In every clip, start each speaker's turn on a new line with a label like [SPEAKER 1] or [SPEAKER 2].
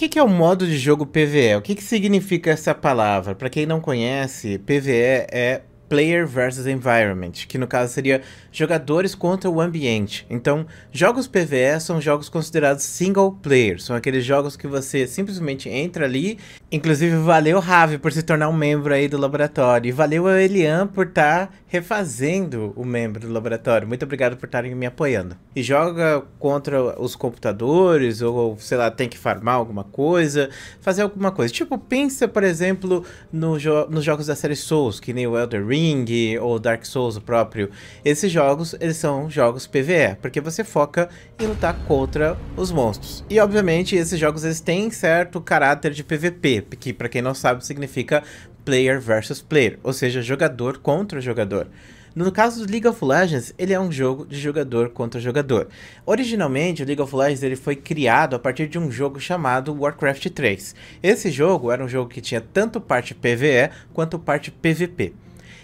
[SPEAKER 1] que, que é o modo de jogo PVE? O que, que significa essa palavra? Para quem não conhece, PVE é Player versus Environment, que no caso seria jogadores contra o ambiente. Então, jogos PvE são jogos considerados single player, são aqueles jogos que você simplesmente entra ali. Inclusive, valeu Ravi por se tornar um membro aí do laboratório, e valeu a Elian por estar tá refazendo o membro do laboratório. Muito obrigado por estarem me apoiando. E joga contra os computadores, ou sei lá, tem que farmar alguma coisa, fazer alguma coisa. Tipo, pensa, por exemplo, no jo nos jogos da série Souls, que nem o Elder Ring Ring ou Dark Souls o próprio, esses jogos, eles são jogos PvE, porque você foca em lutar contra os monstros. E obviamente esses jogos eles têm certo caráter de PvP, que para quem não sabe significa player versus player, ou seja, jogador contra jogador. No caso do League of Legends, ele é um jogo de jogador contra jogador. Originalmente, o League of Legends ele foi criado a partir de um jogo chamado Warcraft 3. Esse jogo era um jogo que tinha tanto parte PvE quanto parte PvP.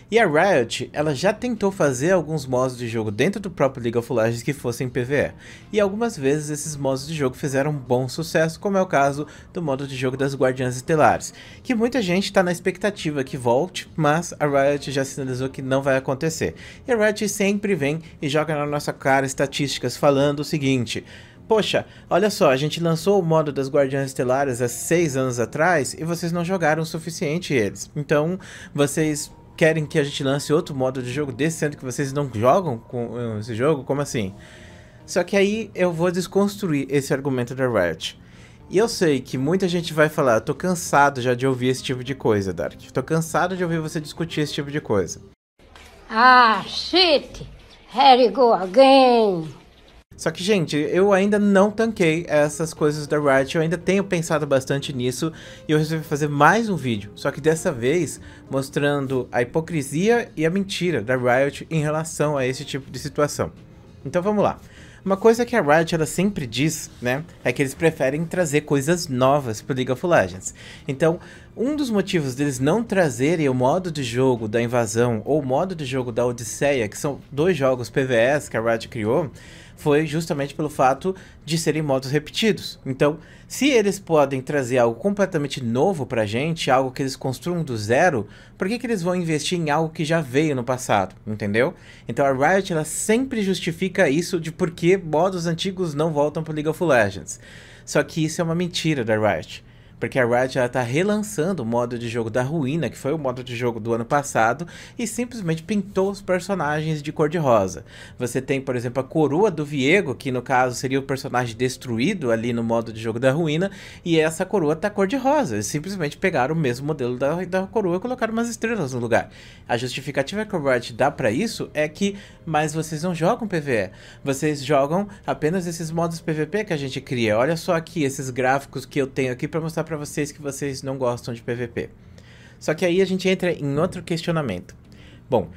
[SPEAKER 1] E a Riot, ela já tentou fazer alguns modos de jogo dentro do próprio League of Legends que fossem PvE. E algumas vezes esses modos de jogo fizeram um bom sucesso, como é o caso do modo de jogo das Guardiãs Estelares, que muita gente está na expectativa que volte, mas a Riot já sinalizou que não vai acontecer. E a Riot sempre vem e joga na nossa cara estatísticas falando o seguinte: Poxa, olha só, a gente lançou o modo das Guardiãs Estelares há seis anos atrás e vocês não jogaram o suficiente eles. Então, vocês querem que a gente lance outro modo de jogo desse, sendo que vocês não jogam com eh, esse jogo? Como assim? Só que aí eu vou desconstruir esse argumento da Riot. E eu sei que muita gente vai falar, tô cansado já de ouvir esse tipo de coisa, Dark. Tô cansado de ouvir você discutir esse tipo de coisa. Ah, shit! Here you go again! Só que, gente, eu ainda não tanquei essas coisas da Riot, eu ainda tenho pensado bastante nisso e eu resolvi fazer mais um vídeo, só que dessa vez mostrando a hipocrisia e a mentira da Riot em relação a esse tipo de situação. Então vamos lá. Uma coisa que a Riot ela sempre diz, né, é que eles preferem trazer coisas novas pro League of Legends. Então, um dos motivos deles não trazerem o modo de jogo da invasão ou o modo de jogo da Odisseia, que são dois jogos PvS que a Riot criou, foi justamente pelo fato de serem modos repetidos. Então, se eles podem trazer algo completamente novo pra gente, algo que eles construam do zero, por que, que eles vão investir em algo que já veio no passado, entendeu? Então a Riot ela sempre justifica isso de por que modos antigos não voltam pro League of Legends. Só que isso é uma mentira da Riot. Porque a Riot está relançando o modo de jogo da ruína, que foi o modo de jogo do ano passado, e simplesmente pintou os personagens de cor de rosa. Você tem, por exemplo, a coroa do Viego, que no caso seria o personagem destruído ali no modo de jogo da ruína, e essa coroa tá cor de rosa. Eles simplesmente pegaram o mesmo modelo da, da coroa e colocaram umas estrelas no lugar. A justificativa que a Riot dá para isso é que, mas vocês não jogam PvE, vocês jogam apenas esses modos PvP que a gente cria. Olha só aqui esses gráficos que eu tenho aqui para mostrar para vocês que vocês não gostam de PVP. Só que aí a gente entra em outro questionamento. Bom,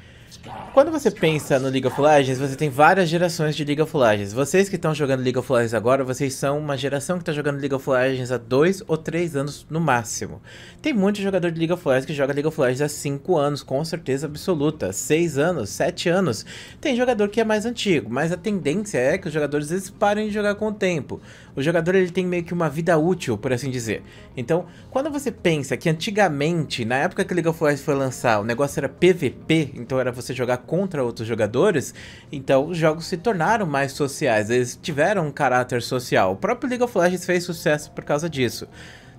[SPEAKER 1] quando você pensa no League of Legends, você tem várias gerações de League of Legends. Vocês que estão jogando League of Legends agora, vocês são uma geração que está jogando League of Legends há dois ou três anos no máximo. Tem muito jogador de League of Legends que joga League of Legends há cinco anos, com certeza absoluta. Seis anos, sete anos. Tem jogador que é mais antigo, mas a tendência é que os jogadores eles parem de jogar com o tempo. O jogador ele tem meio que uma vida útil, por assim dizer. Então, quando você pensa que antigamente, na época que League of Legends foi lançar, o negócio era PVP, então era você você jogar contra outros jogadores, então os jogos se tornaram mais sociais, eles tiveram um caráter social. O próprio League of Legends fez sucesso por causa disso.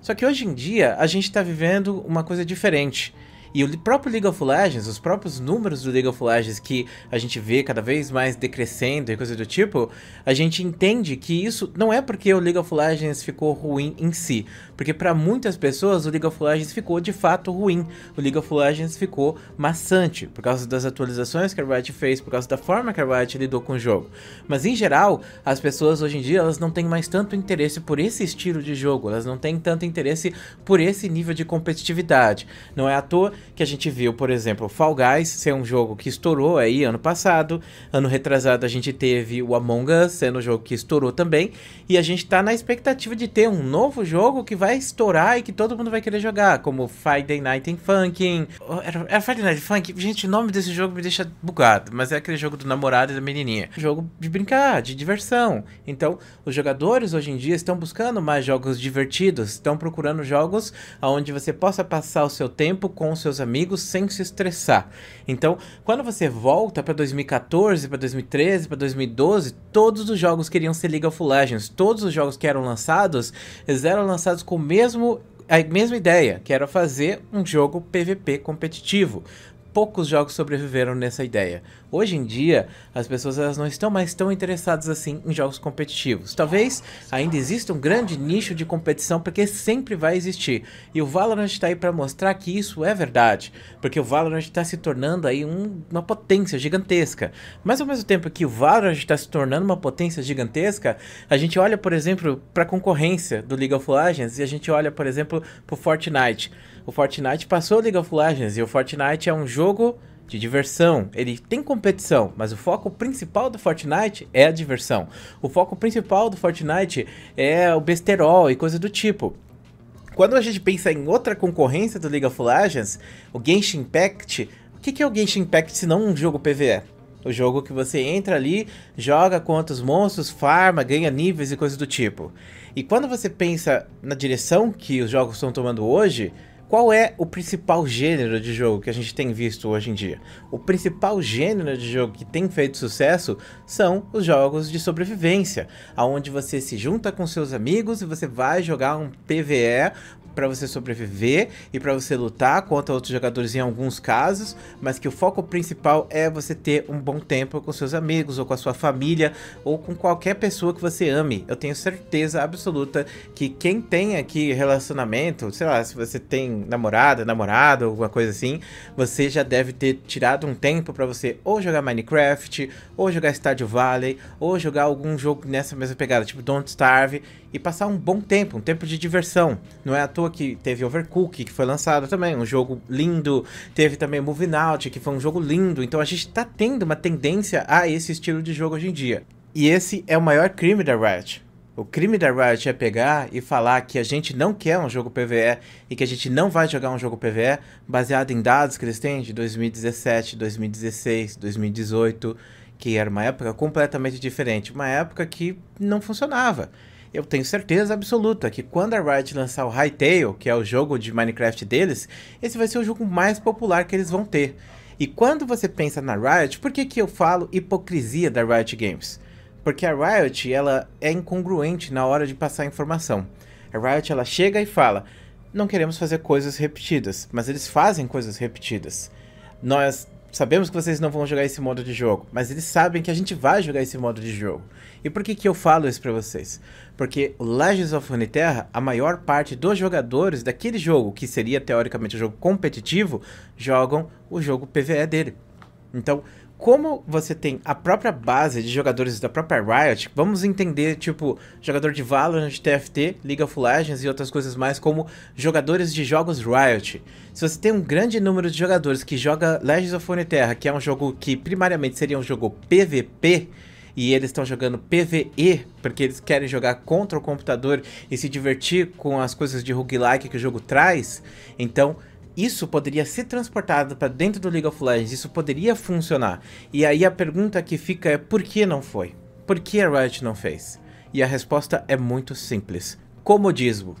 [SPEAKER 1] Só que hoje em dia a gente está vivendo uma coisa diferente. E o próprio League of Legends, os próprios números do League of Legends que a gente vê cada vez mais decrescendo e coisa do tipo, a gente entende que isso não é porque o League of Legends ficou ruim em si, porque para muitas pessoas o League of Legends ficou de fato ruim. O League of Legends ficou maçante por causa das atualizações que a Riot fez, por causa da forma que a Riot lidou com o jogo. Mas em geral, as pessoas hoje em dia elas não têm mais tanto interesse por esse estilo de jogo, elas não têm tanto interesse por esse nível de competitividade. Não é à toa que a gente viu, por exemplo, Fall Guys ser um jogo que estourou aí ano passado. Ano retrasado a gente teve o Among Us sendo um jogo que estourou também. E a gente tá na expectativa de ter um novo jogo que vai estourar e que todo mundo vai querer jogar, como Friday Night in Funkin'. Oh, era, era Friday Night Funk? Gente, o nome desse jogo me deixa bugado, mas é aquele jogo do namorado e da menininha. Jogo de brincar, de diversão. Então, os jogadores hoje em dia estão buscando mais jogos divertidos, estão procurando jogos onde você possa passar o seu tempo com o seus seus amigos sem se estressar. Então, quando você volta para 2014, para 2013, para 2012, todos os jogos queriam ser League of Legends. Todos os jogos que eram lançados, eles eram lançados com o mesmo a mesma ideia, que era fazer um jogo PVP competitivo. Poucos jogos sobreviveram nessa ideia. Hoje em dia, as pessoas elas não estão mais tão interessadas assim em jogos competitivos. Talvez ainda exista um grande nicho de competição, porque sempre vai existir. E o Valorant está aí para mostrar que isso é verdade, porque o Valorant está se tornando aí um, uma potência gigantesca. Mas ao mesmo tempo que o Valorant está se tornando uma potência gigantesca, a gente olha, por exemplo, para a concorrência do League of Legends e a gente olha, por exemplo, para o Fortnite. O Fortnite passou o League of Legends e o Fortnite é um jogo de diversão. Ele tem competição, mas o foco principal do Fortnite é a diversão. O foco principal do Fortnite é o besterol e coisa do tipo. Quando a gente pensa em outra concorrência do League of Legends, o Genshin Impact, o que é o Genshin Impact se não um jogo PvE? O jogo que você entra ali, joga contra os monstros, farma, ganha níveis e coisas do tipo. E quando você pensa na direção que os jogos estão tomando hoje, qual é o principal gênero de jogo que a gente tem visto hoje em dia? O principal gênero de jogo que tem feito sucesso são os jogos de sobrevivência, aonde você se junta com seus amigos e você vai jogar um PVE para você sobreviver e para você lutar contra outros jogadores em alguns casos, mas que o foco principal é você ter um bom tempo com seus amigos ou com a sua família ou com qualquer pessoa que você ame. Eu tenho certeza absoluta que quem tem aqui relacionamento, sei lá, se você tem namorada, namorado, alguma coisa assim, você já deve ter tirado um tempo para você ou jogar Minecraft, ou jogar Stardew Valley, ou jogar algum jogo nessa mesma pegada, tipo Don't Starve e passar um bom tempo, um tempo de diversão. Não é à toa que teve Overcook, que foi lançado também, um jogo lindo. Teve também Moving Out, que foi um jogo lindo. Então a gente está tendo uma tendência a esse estilo de jogo hoje em dia. E esse é o maior crime da Riot. O crime da Riot é pegar e falar que a gente não quer um jogo PVE e que a gente não vai jogar um jogo PVE baseado em dados que eles têm de 2017, 2016, 2018, que era uma época completamente diferente, uma época que não funcionava. Eu tenho certeza absoluta que quando a Riot lançar o Hytale, que é o jogo de Minecraft deles, esse vai ser o jogo mais popular que eles vão ter. E quando você pensa na Riot, por que, que eu falo hipocrisia da Riot Games? Porque a Riot ela é incongruente na hora de passar informação. A Riot ela chega e fala: não queremos fazer coisas repetidas, mas eles fazem coisas repetidas. Nós sabemos que vocês não vão jogar esse modo de jogo, mas eles sabem que a gente vai jogar esse modo de jogo. E por que, que eu falo isso para vocês? Porque o Legends of Runeterra, a maior parte dos jogadores daquele jogo, que seria teoricamente o um jogo competitivo, jogam o jogo PvE dele. Então, como você tem a própria base de jogadores da própria Riot, vamos entender, tipo, jogador de Valorant, TFT, League of Legends e outras coisas mais como jogadores de jogos Riot. Se você tem um grande número de jogadores que joga Legends of Terra, que é um jogo que primariamente seria um jogo PVP, e eles estão jogando PVE, porque eles querem jogar contra o computador e se divertir com as coisas de roguelike que o jogo traz, então isso poderia ser transportado para dentro do League of Legends, isso poderia funcionar. E aí a pergunta que fica é por que não foi? Por que a Riot não fez? E a resposta é muito simples. Comodismo.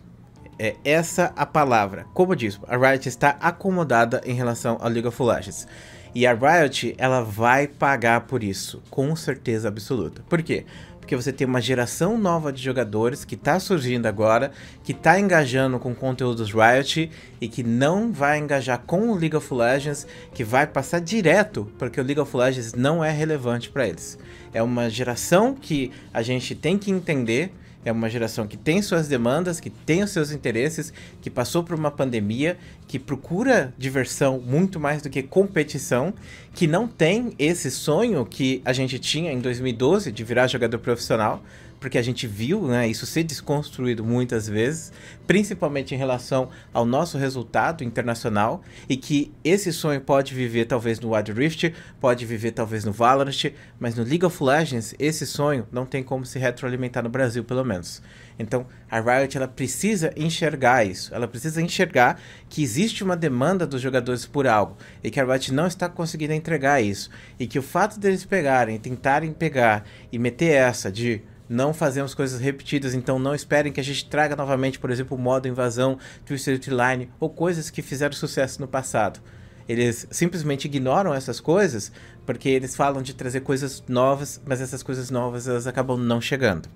[SPEAKER 1] É essa a palavra, comodismo. A Riot está acomodada em relação ao League of Legends. E a Riot, ela vai pagar por isso, com certeza absoluta. Por quê? porque você tem uma geração nova de jogadores que está surgindo agora, que está engajando com conteúdos Riot e que não vai engajar com o League of Legends, que vai passar direto, porque o League of Legends não é relevante para eles. É uma geração que a gente tem que entender é uma geração que tem suas demandas, que tem os seus interesses, que passou por uma pandemia, que procura diversão muito mais do que competição, que não tem esse sonho que a gente tinha em 2012 de virar jogador profissional porque a gente viu né, isso ser desconstruído muitas vezes, principalmente em relação ao nosso resultado internacional, e que esse sonho pode viver talvez no Wild Rift, pode viver talvez no Valorant, mas no League of Legends esse sonho não tem como se retroalimentar no Brasil, pelo menos. Então, a Riot ela precisa enxergar isso. Ela precisa enxergar que existe uma demanda dos jogadores por algo e que a Riot não está conseguindo entregar isso. E que o fato deles pegarem, tentarem pegar e meter essa de não fazemos coisas repetidas, então não esperem que a gente traga novamente, por exemplo, o modo invasão, Twisted Line ou coisas que fizeram sucesso no passado. Eles simplesmente ignoram essas coisas porque eles falam de trazer coisas novas, mas essas coisas novas elas acabam não chegando.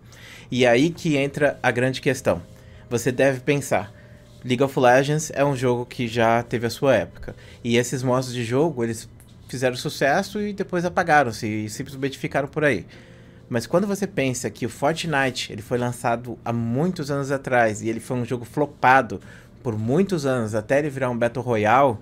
[SPEAKER 1] E é aí que entra a grande questão. Você deve pensar, League of Legends é um jogo que já teve a sua época. E esses modos de jogo, eles fizeram sucesso e depois apagaram-se e simplesmente ficaram por aí. Mas quando você pensa que o Fortnite ele foi lançado há muitos anos atrás e ele foi um jogo flopado por muitos anos até ele virar um Battle Royale,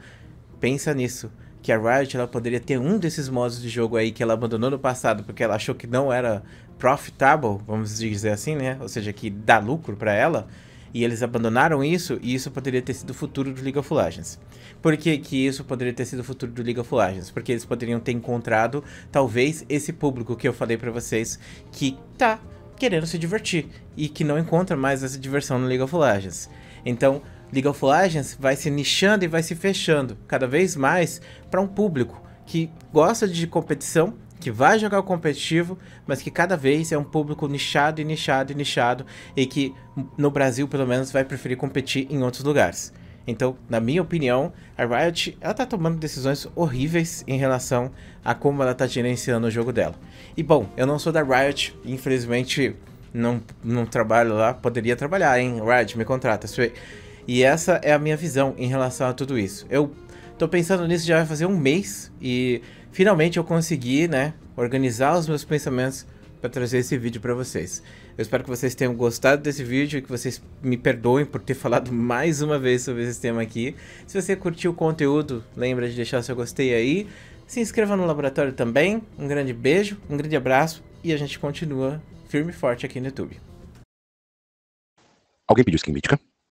[SPEAKER 1] pensa nisso. Que a Riot ela poderia ter um desses modos de jogo aí que ela abandonou no passado porque ela achou que não era profitable, vamos dizer assim, né? Ou seja, que dá lucro para ela e eles abandonaram isso, e isso poderia ter sido o futuro do League of Legends. Por que, que isso poderia ter sido o futuro do League of Legends? Porque eles poderiam ter encontrado, talvez, esse público que eu falei para vocês, que tá querendo se divertir, e que não encontra mais essa diversão no League of Legends. Então, League of Legends vai se nichando e vai se fechando cada vez mais para um público que gosta de competição, que vai jogar o competitivo, mas que cada vez é um público nichado e nichado e nichado, e que no Brasil, pelo menos, vai preferir competir em outros lugares. Então, na minha opinião, a Riot ela tá tomando decisões horríveis em relação a como ela tá gerenciando o jogo dela. E bom, eu não sou da Riot, infelizmente não, não trabalho lá, poderia trabalhar, hein? Riot, me contrata. E essa é a minha visão em relação a tudo isso. Eu tô pensando nisso já vai fazer um mês e Finalmente eu consegui, né, organizar os meus pensamentos para trazer esse vídeo para vocês. Eu espero que vocês tenham gostado desse vídeo e que vocês me perdoem por ter falado mais uma vez sobre esse tema aqui. Se você curtiu o conteúdo, lembra de deixar seu gostei aí. Se inscreva no laboratório também. Um grande beijo, um grande abraço e a gente continua firme e forte aqui no YouTube. Alguém pediu skin mítica?